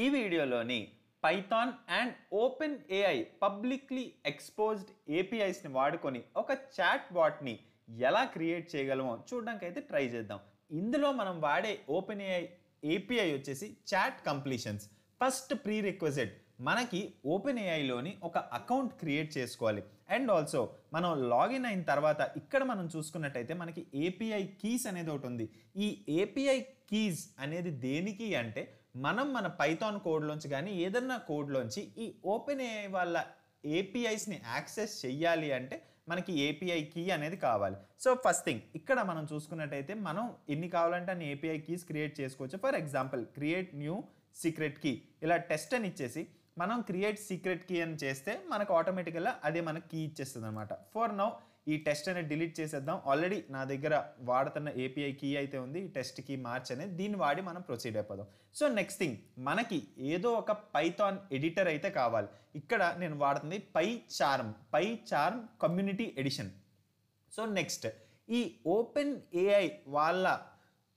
ఈ వీడియోలోని Python and open AI publicly exposed ఏపీఐస్ని వాడుకొని ఒక చాట్ బాట్ని ఎలా క్రియేట్ చేయగలమో చూడడానికి అయితే ట్రై చేద్దాం ఇందులో మనం వాడే ఓపెన్ ఏఐ ఏపీఐ వచ్చేసి chat completions first prerequisite మనకి ఓపెన్ ఏఐలోని ఒక అకౌంట్ క్రియేట్ చేసుకోవాలి అండ్ ఆల్సో మనం లాగిన్ అయిన తర్వాత ఇక్కడ మనం చూసుకున్నట్టయితే మనకి ఏపీఐ కీస్ అనేది ఒకటి ఉంది ఈ ఏపీఐ కీస్ అనేది దేనికి అంటే మనం మన పైథాన్ కోడ్లోంచి కానీ ఏదన్నా కోడ్లోంచి ఈ ఓపెన్ ఏ వాళ్ళ ఏపీఐస్ని యాక్సెస్ చెయ్యాలి అంటే మనకి ఏపీఐ కీ అనేది కావాలి సో ఫస్ట్ థింగ్ ఇక్కడ మనం చూసుకున్నట్టయితే మనం ఎన్ని కావాలంటే అన్ని ఏపీఐ కీస్ క్రియేట్ చేసుకోవచ్చు for example create new secret key ఇలా టెస్ట్ అని ఇచ్చేసి మనం క్రియేట్ సీక్రెట్ కీ అని చేస్తే మనకు ఆటోమేటిక్గా అదే మనకి కీ ఇచ్చేస్తుంది అనమాట ఫర్ నౌ ఈ టెస్ట్ అనేది డిలీట్ చేసేద్దాం ఆల్రెడీ నా దగ్గర వాడుతున్న ఏపీఐ కీ అయితే ఉంది ఈ టెస్ట్ కీ మార్చ్ అనేది దీన్ని వాడి మనం ప్రొసీడ్ అయిపోదాం సో నెక్స్ట్ థింగ్ మనకి ఏదో ఒక పైథాన్ ఎడిటర్ అయితే కావాలి ఇక్కడ నేను వాడుతుంది PyCharm PyCharm community edition so next ఈ ఓపెన్ ఏఐ వాళ్ళ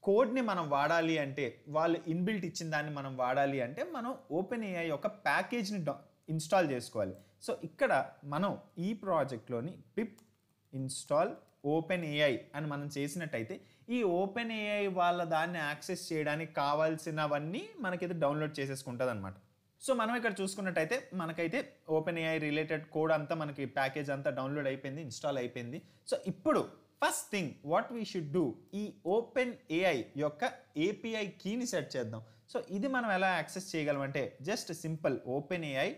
కోడ్ని మనం వాడాలి అంటే వాళ్ళు ఇన్బిల్ట్ ఇచ్చిన దాన్ని మనం వాడాలి అంటే మనం ఓపెన్ ఏఐ యొక్క ప్యాకేజ్ని ఇన్స్టాల్ చేసుకోవాలి సో ఇక్కడ మనం ఈ ప్రాజెక్ట్లోని పిప్ ఇన్స్టాల్ ఓపెన్ ఏఐ అని మనం చేసినట్టయితే ఈ ఓపెన్ ఏఐ వాళ్ళ దాన్ని యాక్సెస్ చేయడానికి కావాల్సినవన్నీ మనకైతే డౌన్లోడ్ చేసేసుకుంటుంది అనమాట సో మనం ఇక్కడ చూసుకున్నట్టయితే మనకైతే ఓపెన్ ఏఐ రిలేటెడ్ కోడ్ అంతా మనకి ప్యాకేజ్ అంతా డౌన్లోడ్ అయిపోయింది ఇన్స్టాల్ అయిపోయింది సో ఇప్పుడు first thing what we should do ఈ ఓపెన్ ఏఐ యొక్క ఏపీఐ కీని సెట్ చేద్దాం సో ఇది మనం ఎలా యాక్సెస్ చేయగలమంటే just simple open AI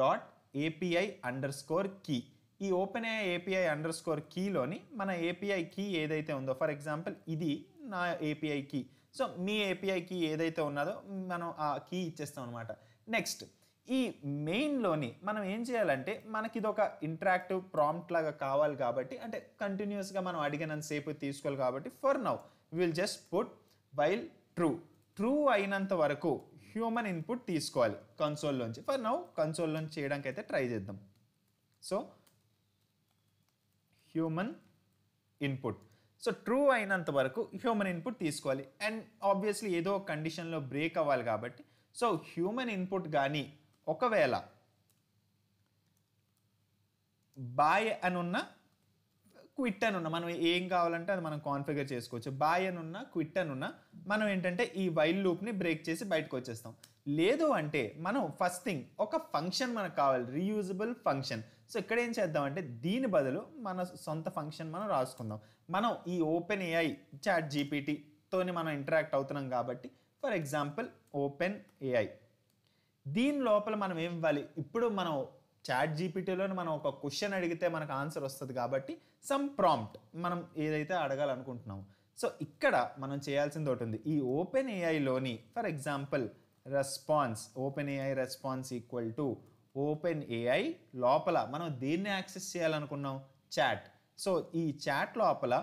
dot API underscore key ఈ open A API underscore కీలోని మన ఏపీఐ కీ ఏదైతే ఉందో ఫర్ ఎగ్జాంపుల్ ఇది నా ఏపీఐ కీ సో మీ ఏపీఐ కీ ఏదైతే ఉన్నదో మనం ఆ కీ ఇచ్చేస్తాం అనమాట నెక్స్ట్ ఈ మెయిన్లోని మనం ఏం చేయాలంటే మనకి ఇది ఒక ఇంటరాక్టివ్ ప్రాంప్ట్ లాగా కావాలి కాబట్టి అంటే కంటిన్యూస్గా మనం అడిగినంత సేపు తీసుకోవాలి కాబట్టి for now will just put while true true అయినంత వరకు హ్యూమన్ ఇన్పుట్ తీసుకోవాలి కన్సోల్లోంచి ఫర్ నౌ కన్సోల్లోంచి చేయడానికి అయితే ట్రై చేద్దాం so human input so true అయినంత వరకు హ్యూమన్ ఇన్పుట్ తీసుకోవాలి అండ్ ఆబ్వియస్లీ ఏదో కండిషన్లో బ్రేక్ అవ్వాలి కాబట్టి సో హ్యూమన్ ఇన్పుట్ కానీ ఒకవేళ బాయ్ అని ఉన్న క్విట్ అని ఉన్న మనం ఏం కావాలంటే అది మనం కాన్ఫిగర్ చేసుకోవచ్చు బాయ్ అని ఉన్న క్విట్ అని ఉన్న మనం ఏంటంటే ఈ వైల్ లూప్ని బ్రేక్ చేసి బయటకు వచ్చేస్తాం లేదు అంటే మనం ఫస్ట్ థింగ్ ఒక ఫంక్షన్ మనకు కావాలి రీయూజబుల్ ఫంక్షన్ సో ఇక్కడ ఏం చేద్దామంటే దీని బదులు మన సొంత ఫంక్షన్ మనం రాసుకుందాం మనం ఈ ఓపెన్ ఏఐ చాట్ జీపీటీతోని మనం ఇంటరాక్ట్ అవుతున్నాం కాబట్టి ఫర్ ఎగ్జాంపుల్ ఓపెన్ ఏఐ దీని లోపల మనం ఏం ఇవ్వాలి ఇప్పుడు మనం చాట్ జీపీటీలో మనం ఒక క్వశ్చన్ అడిగితే మనకు ఆన్సర్ వస్తుంది కాబట్టి సమ్ ప్రాంప్ట్ మనం ఏదైతే అడగాలనుకుంటున్నాము సో ఇక్కడ మనం చేయాల్సింది ఒకటి ఉంది ఈ ఓపెన్ ఏఐలోని for example response open AI response equal to open AI లోపల మనం దీన్ని యాక్సెస్ చేయాలనుకున్నాం చాట్ సో ఈ చాట్ లోపల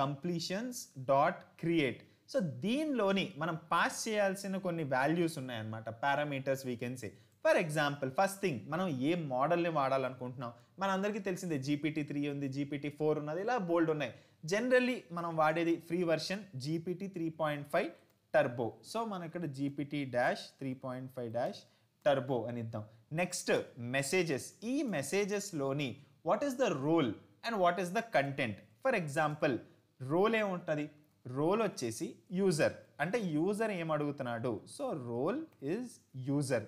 కంప్లీషన్స్ డాట్ క్రియేట్ సో దీనిలోని మనం పాస్ చేయాల్సిన కొన్ని వాల్యూస్ ఉన్నాయన్నమాట parameters we can say for example first thing మనం ఏ మోడల్ని వాడాలనుకుంటున్నాం మనందరికీ తెలిసిందే జీపీటీ త్రీ ఉంది జీపీటీ ఫోర్ ఉన్నది ఇలా బోల్డ్ ఉన్నాయి జనరల్లీ మనం వాడేది free version GPT three point five turbo so మన ఇక్కడ GPT dash three point five dash turbo అని ఇద్దాం నెక్స్ట్ మెసేజెస్ ఈ మెసేజెస్లోని what is the role and what is the content for example role ఏముంటుంది రోల్ వచ్చేసి యూజర్ అంటే user ఏం అడుగుతున్నాడు so role is user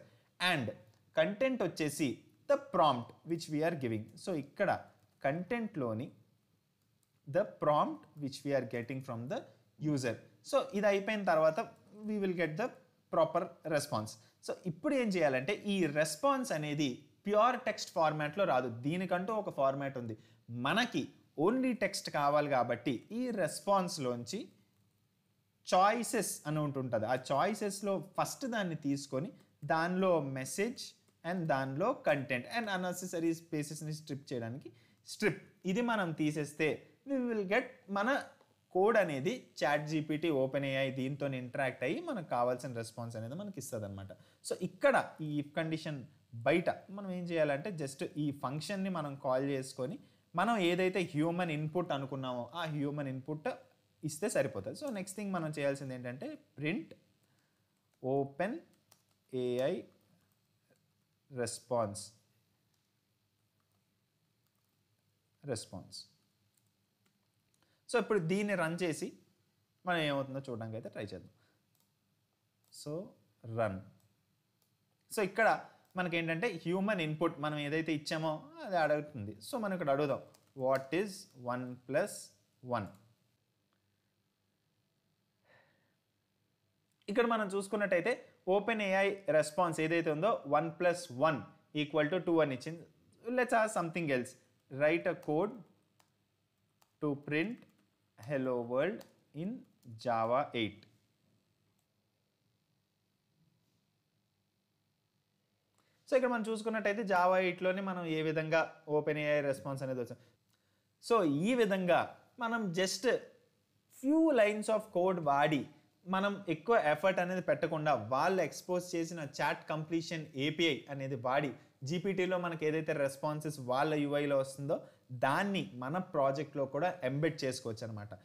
and content వచ్చేసి the prompt which we're giving so ఇక్కడ కంటెంట్లోని the prompt which we're getting from the user so ఇది అయిపోయిన తర్వాత we will get the proper response so ఇప్పుడు ఏం చేయాలంటే ఈ రెస్పాన్స్ అనేది ప్యూర్ టెక్స్ట్ ఫార్మాట్లో రాదు దీనికంటూ ఒక ఫార్మాట్ ఉంది మనకి ఓన్లీ టెక్స్ట్ కావాలి కాబట్టి ఈ రెస్పాన్స్లోంచి చాయిసెస్ అని ఉంటుంటుంది ఆ చాయిసెస్లో ఫస్ట్ దాన్ని తీసుకొని దానిలో మెసేజ్ అండ్ దానిలో కంటెంట్ అండ్ అన్నెసరీ స్పేసెస్ని స్ట్రిప్ చేయడానికి స్ట్రిప్ ఇది మనం తీసేస్తే వి విల్ గెట్ మన కోడ్ అనేది చాట్ జీపీటీ ఓపెన్ అయ్యాయి దీంతో ఇంటరాక్ట్ అయ్యి మనకు కావాల్సిన రెస్పాన్స్ అనేది మనకి ఇస్తుంది అనమాట సో ఇక్కడ ఈ ఇఫ్ కండిషన్ బయట మనం ఏం చేయాలంటే జస్ట్ ఈ ఫంక్షన్ని మనం కాల్ చేసుకొని మనం ఏదైతే హ్యూమన్ ఇన్పుట్ అనుకున్నామో ఆ హ్యూమన్ ఇన్పుట్ ఇస్తే సరిపోతుంది సో నెక్స్ట్ థింగ్ మనం చేయాల్సింది ఏంటంటే print open AI response response so ఇప్పుడు దీన్ని రన్ చేసి మనం ఏమవుతుందో చూడడానికి అయితే ట్రై చేద్దాం సో రన్ సో ఇక్కడ మనకేంటంటే హ్యూమన్ ఇన్పుట్ మనం ఏదైతే ఇచ్చామో అది అడుగుతుంది సో మనం ఇక్కడ అడుగుదాం what is one plus one ఇక్కడ మనం చూసుకున్నట్టయితే ఓపెన్ ఏఐ రెస్పాన్స్ ఏదైతే ఉందో one plus one equal to two అని ఇచ్చింది let's ah something else write a code to print hello world in Java eight so ఇక్కడ మనం చూసుకున్నట్టయితే జావా ఎయిట్లోనే మనం ఏ విధంగా ఓపెన్ ఏఐ రెస్పాన్స్ అనేది వచ్చాం సో ఈ విధంగా మనం just few lines of code వాడి మనం ఎక్కువ ఎఫర్ట్ అనేది పెట్టకుండా వాళ్ళు ఎక్స్పోజ్ చేసిన చాట్ కంప్లీషన్ ఏపీఐ అనేది వాడి జీపీటీలో మనకు ఏదైతే రెస్పాన్సెస్ వాళ్ళ యూఐలో వస్తుందో దాన్ని మన ప్రాజెక్ట్లో కూడా ఎంబెడ్ చేసుకోవచ్చు అనమాట